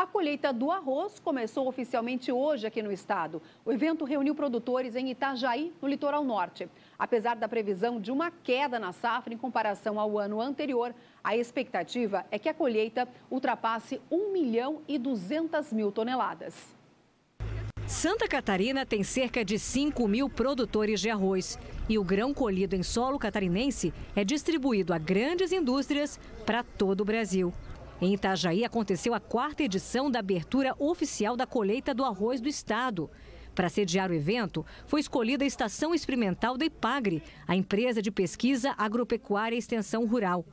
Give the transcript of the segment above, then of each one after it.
A colheita do arroz começou oficialmente hoje aqui no estado. O evento reuniu produtores em Itajaí, no litoral norte. Apesar da previsão de uma queda na safra em comparação ao ano anterior, a expectativa é que a colheita ultrapasse 1 milhão e 200 mil toneladas. Santa Catarina tem cerca de 5 mil produtores de arroz e o grão colhido em solo catarinense é distribuído a grandes indústrias para todo o Brasil. Em Itajaí aconteceu a quarta edição da abertura oficial da colheita do arroz do estado. Para sediar o evento, foi escolhida a Estação Experimental da IPAGRE, a empresa de pesquisa agropecuária e extensão rural.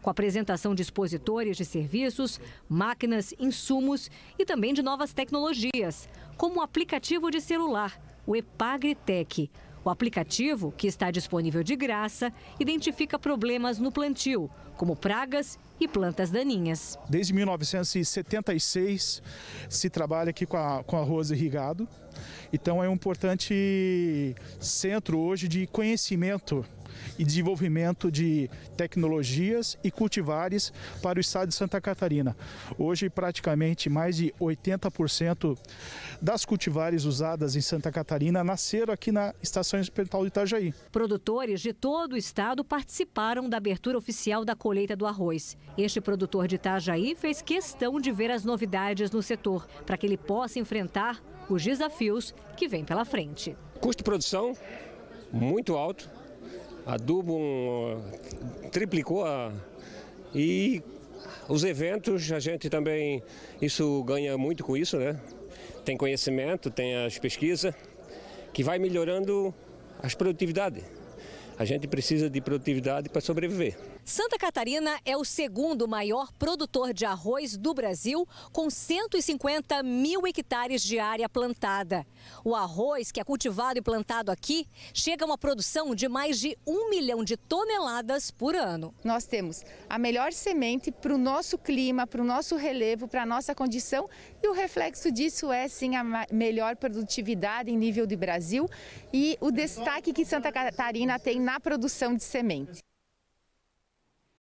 Com a apresentação de expositores de serviços, máquinas, insumos e também de novas tecnologias, como o aplicativo de celular, o EPAGRE Tech, o aplicativo, que está disponível de graça, identifica problemas no plantio, como pragas e plantas daninhas. Desde 1976 se trabalha aqui com, a, com arroz irrigado, então é um importante centro hoje de conhecimento e desenvolvimento de tecnologias e cultivares para o estado de Santa Catarina. Hoje, praticamente mais de 80% das cultivares usadas em Santa Catarina nasceram aqui na Estação Experimental de Itajaí. Produtores de todo o estado participaram da abertura oficial da colheita do arroz. Este produtor de Itajaí fez questão de ver as novidades no setor, para que ele possa enfrentar os desafios que vem pela frente. Custo de produção muito alto, adubo triplicou a, e os eventos a gente também isso ganha muito com isso, né? Tem conhecimento, tem as pesquisas que vai melhorando as produtividades. A gente precisa de produtividade para sobreviver. Santa Catarina é o segundo maior produtor de arroz do Brasil, com 150 mil hectares de área plantada. O arroz que é cultivado e plantado aqui chega a uma produção de mais de um milhão de toneladas por ano. Nós temos a melhor semente para o nosso clima, para o nosso relevo, para a nossa condição e o reflexo disso é sim a melhor produtividade em nível de Brasil e o destaque que Santa Catarina tem na produção de semente.